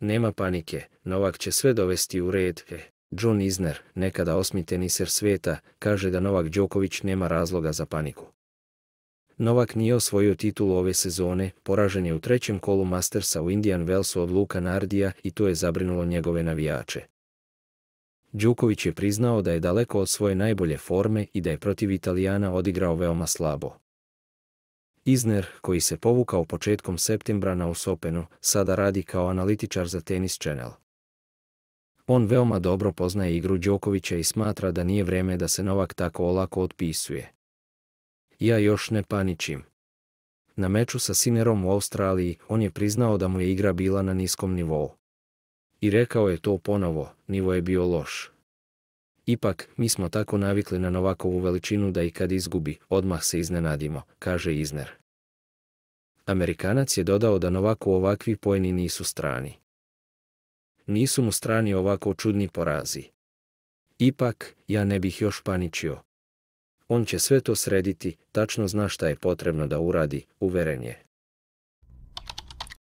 Nema panike, Novak će sve dovesti u red. Eh, John Isner, nekada osmi teniser svijeta, kaže da Novak Đoković nema razloga za paniku. Novak nije osvojio titulu ove sezone, poražen je u trećem kolu Mastersa u Indian Wellsu od Luka Nardija i to je zabrinulo njegove navijače. Đuković je priznao da je daleko od svoje najbolje forme i da je protiv Italijana odigrao veoma slabo. Izner, koji se povukao početkom septembra na usopenu, sada radi kao analitičar za Tennis Channel. On veoma dobro poznaje igru Đokovića i smatra da nije vrijeme da se Novak tako olako otpisuje. Ja još ne paničim. Na meču sa Sinerom u Australiji on je priznao da mu je igra bila na niskom nivou. I rekao je to ponovo, nivo je bio loš. Ipak, mi smo tako navikli na Novakovu veličinu da i kad izgubi, odmah se iznenadimo, kaže Izner. Amerikanac je dodao da Novaku ovakvi pojeni nisu strani. Nisu mu strani ovako čudni porazi. Ipak, ja ne bih još paničio. On će sve to srediti, tačno zna šta je potrebno da uradi, uveren je.